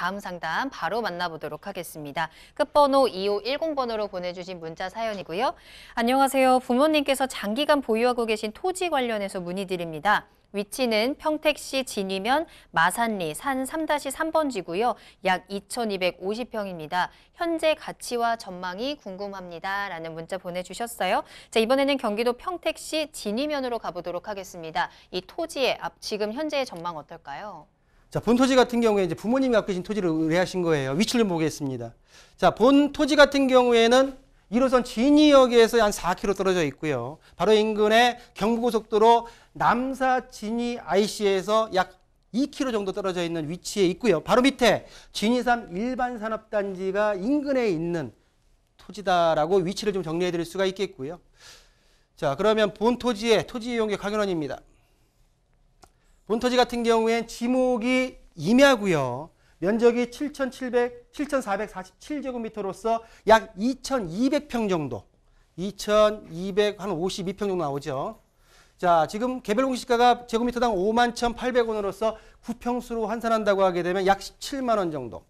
다음 상담 바로 만나보도록 하겠습니다. 끝번호 2510번으로 보내주신 문자 사연이고요. 안녕하세요. 부모님께서 장기간 보유하고 계신 토지 관련해서 문의드립니다. 위치는 평택시 진위면 마산리 산 3-3번지고요. 약 2,250평입니다. 현재 가치와 전망이 궁금합니다. 라는 문자 보내주셨어요. 자 이번에는 경기도 평택시 진위면으로 가보도록 하겠습니다. 이 토지의 앞 지금 현재의 전망 어떨까요? 자, 본 토지 같은 경우에 이제 부모님이 갖고 계신 토지를 의뢰하신 거예요. 위치를 보겠습니다. 자, 본 토지 같은 경우에는 1호선 진이역에서 한 4km 떨어져 있고요. 바로 인근의 경부고속도로 남사 진이 IC에서 약 2km 정도 떨어져 있는 위치에 있고요. 바로 밑에 진이산 일반 산업단지가 인근에 있는 토지다라고 위치를 좀 정리해 드릴 수가 있겠고요. 자, 그러면 본 토지의 토지 이용객 강연원입니다. 본토지 같은 경우엔 지목이 임야고요. 면적이 7,700, 7,447제곱미터로서 약 2,200평 정도, 2,252평 정도 나오죠. 자, 지금 개별 공시가가 제곱미터당 51,800원으로서 구평수로 환산한다고 하게 되면 약 17만 원 정도.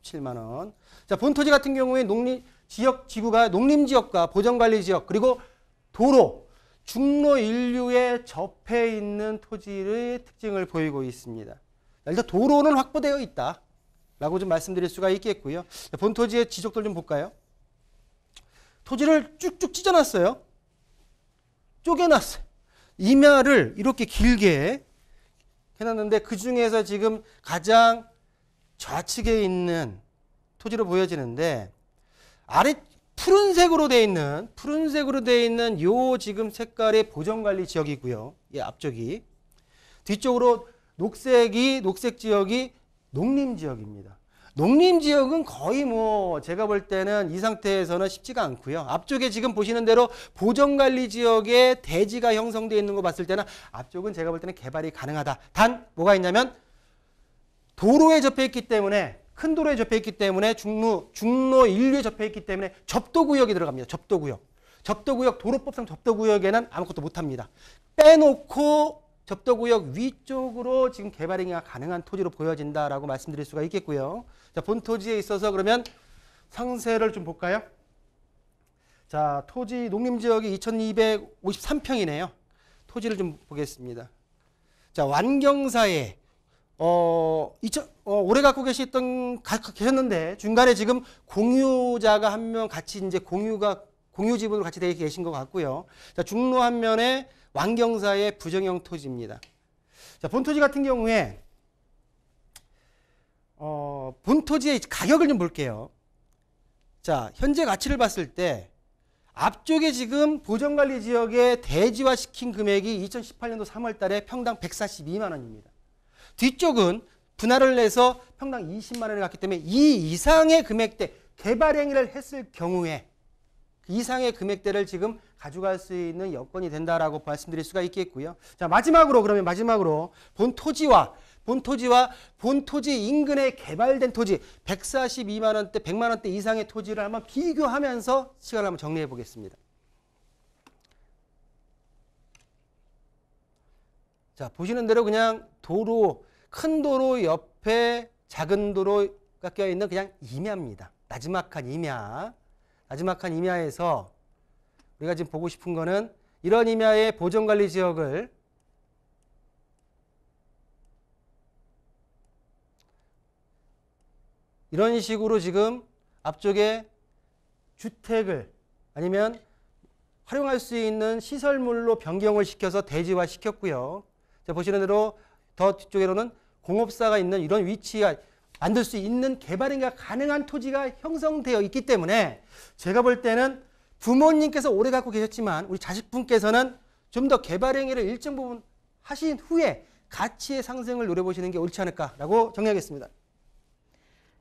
17만 원. 자, 본토지 같은 경우에 농림 지역 지구가 농림 지역과 보전 관리 지역 그리고 도로 중로 인류에 접해 있는 토지의 특징을 보이고 있습니다. 일단 도로는 확보되어 있다. 라고 좀 말씀드릴 수가 있겠고요. 본 토지의 지적들 좀 볼까요? 토지를 쭉쭉 찢어놨어요. 쪼개놨어요. 임야를 이렇게 길게 해놨는데 그 중에서 지금 가장 좌측에 있는 토지로 보여지는데 아래 푸른색으로 되어 있는 푸른색으로 되어 있는 요 지금 색깔의 보정관리 지역이고요. 이 앞쪽이 뒤쪽으로 녹색이 녹색 지역이 농림 지역입니다. 농림 지역은 거의 뭐 제가 볼 때는 이 상태에서는 쉽지가 않고요. 앞쪽에 지금 보시는 대로 보정관리 지역에 대지가 형성되어 있는 거 봤을 때는 앞쪽은 제가 볼 때는 개발이 가능하다. 단 뭐가 있냐면 도로에 접해 있기 때문에 큰 도로에 접해 있기 때문에 중로 중로 인류에 접해 있기 때문에 접도 구역이 들어갑니다. 접도 구역. 접도 구역 도로법상 접도 구역에는 아무것도 못 합니다. 빼놓고 접도 구역 위쪽으로 지금 개발 행위가 가능한 토지로 보여진다라고 말씀드릴 수가 있겠고요. 자, 본 토지에 있어서 그러면 상세를 좀 볼까요? 자, 토지 농림 지역이 2253평이네요. 토지를 좀 보겠습니다. 자, 완경사에 어, 2000, 어, 오래 갖고 계셨던 가, 계셨는데 중간에 지금 공유자가 한 명 같이 이제 공유가 공유 지분으로 같이 되어 계신 것 같고요. 자, 중로 한 면에 완경사의 부정형 토지입니다. 자, 본토지 같은 경우에 어, 본토지의 가격을 좀 볼게요. 자, 현재 가치를 봤을 때 앞쪽에 지금 보정관리 지역에 대지화 시킨 금액이 2018년도 3월 달에 평당 142만 원입니다. 뒤쪽은 분할을 내서 평당 20만 원을 갖기 때문에 이 이상의 금액대 개발 행위를 했을 경우에 그 이상의 금액대를 지금 가져갈 수 있는 여건이 된다라고 말씀드릴 수가 있겠고요. 자, 마지막으로 그러면 마지막으로 본 토지와 본 토지와 본 토지 인근에 개발된 토지 142만 원대, 100만 원대 이상의 토지를 한번 비교하면서 시간을 한번 정리해 보겠습니다. 자, 보시는 대로 그냥 도로, 큰 도로 옆에 작은 도로가 껴있는 그냥 임야입니다. 나지막한 임야. 나지막한 임야에서 우리가 지금 보고 싶은 거는 이런 임야의 보존관리 지역을 이런 식으로 지금 앞쪽에 주택을 아니면 활용할 수 있는 시설물로 변경을 시켜서 대지화 시켰고요. 자, 보시는 대로 더 뒤쪽으로는 공업사가 있는 이런 위치가 만들 수 있는 개발인가 가능한 토지가 형성되어 있기 때문에 제가 볼 때는 부모님께서 오래 갖고 계셨지만 우리 자식분께서는 좀 더 개발 행위를 일정 부분 하신 후에 가치의 상승을 노려보시는 게 옳지 않을까라고 정리하겠습니다.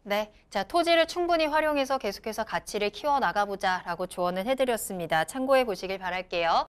네, 자 토지를 충분히 활용해서 계속해서 가치를 키워나가보자라고 조언을 해드렸습니다. 참고해 보시길 바랄게요.